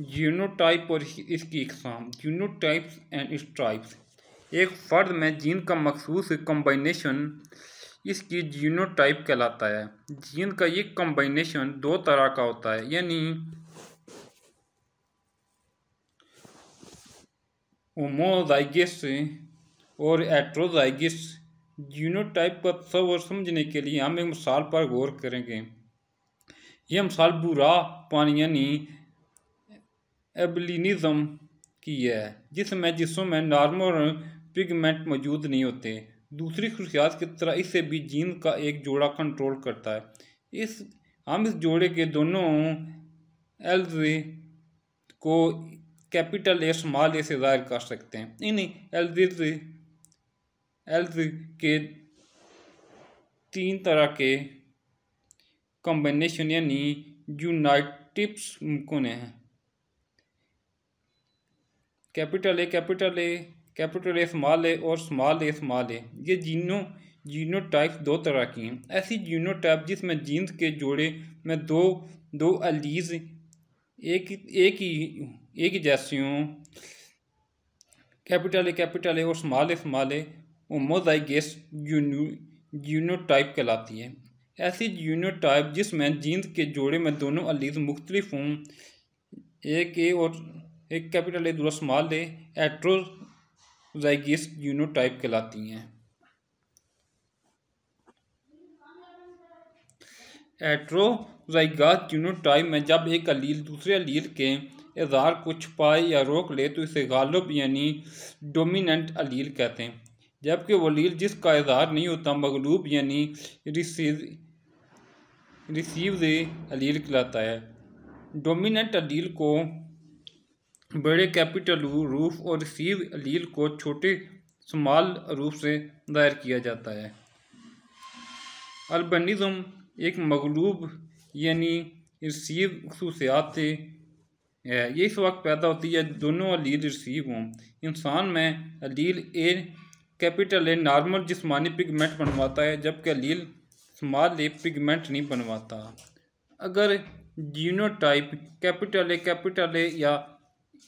genotype और इसकी इकसाम genotypes and stripes एक फ़र्द में जीन का मखसूस कम्बाइनेशन इसकी जीनोटाइप कहलाता है जीन का ये कम्बाइनेशन दो तरह का होता है यानी ओमोजाइगिस और एट्रोजाइगस जीनोटाइप का सब और समझने के लिए हम एक मिसाल पर गौर करेंगे यह मिसाल बुरा पानी यानी एबलिनिज़म की है जिसमें जिसों में नॉर्मल पिगमेंट मौजूद नहीं होते दूसरी खसूसियात की तरह इसे भी जीन का एक जोड़ा कंट्रोल करता है इस हम इस जोड़े के दोनों एल्ज को कैपिटल ए शुमाल ए से ज़ाहिर कर सकते हैं इन एल एल्ज के तीन तरह के कॉम्बिनेशन यानी यूनाइटिप्स मुमकिन हैं capital A capital A capital A small A और स्मॉल ए स्मॉल ए ये जीनों जीनो टाइप्स दो तरह की हैं ऐसी जीनो टाइप जिसमें जीन्स के जोड़े में दो दो अलीज एक एक ही एक ही जैसी हों कैपिटल ए कैपिटल ए और small A small A homozygous यूनो जीनो टाइप कहलाती है ऐसी जीनो टाइप जिसमें जीन्स के जोड़े में दोनों अलीज मुख्तलिफ हों एक ए और एक कैपिटल ए दूसरा स्मॉल ए एट्रोजाइगिस यूनोटाइप कहलाती हैं एट्रोजाइगास यूनोटाइप में जब एक अलील दूसरे अलील के इजहार को छुपाए या रोक ले तो इसे गालब यानी डोमिनेंट अलील कहते हैं जबकि वो अलील जिसका इजहार नहीं होता मगलूब यानी रिसीव अलील कहलाता है डोमिनेंट अलील को बड़े कैपिटल रूफ और सीव अलील को छोटे स्माल रूफ से दायर किया जाता है अल्बनिज़म एक मगलूब यानी रसीव खसूसियात से है ये इस वक्त पैदा होती है दोनों अलील रिसीव हों इंसान में allele A capital A normal जिसमानी पिगमेंट बनवाता है जबकि अलील स्मॉल ए पिगमेंट नहीं बनवाता अगर genotype capital A capital A या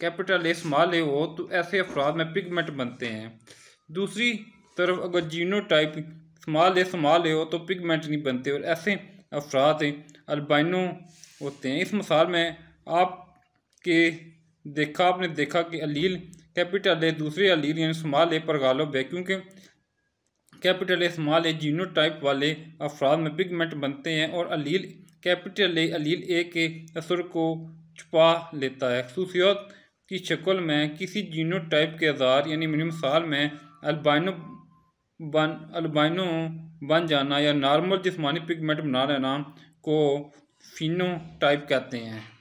कैपिटल ए स्मॉल ए हो तो ऐसे अफराद में पिगमेंट बनते हैं दूसरी तरफ अगर genotype small A small A हो तो पिगमेंट नहीं बनते और ऐसे अफराद अल्बाइनो होते हैं इस मिसाल में आपके देखा आपने देखा कि अलील कैपिटल ए दूसरे अलील यानी स्मॉल ए पर गालब है क्योंकि capital A small A genotype वाले अफराद में पिगमेंट बनते हैं और अलील कैपिटल ए अलील ए के असर को छुपा लेता है खसूसियात की शक्ल में किसी टाइप के आधार यानी मिनिमम साल में अल्बाइनो बन अल्बाइनो बन जाना या नॉर्मल जिसमानी पिगमेंट बना रहना को फिनो टाइप कहते हैं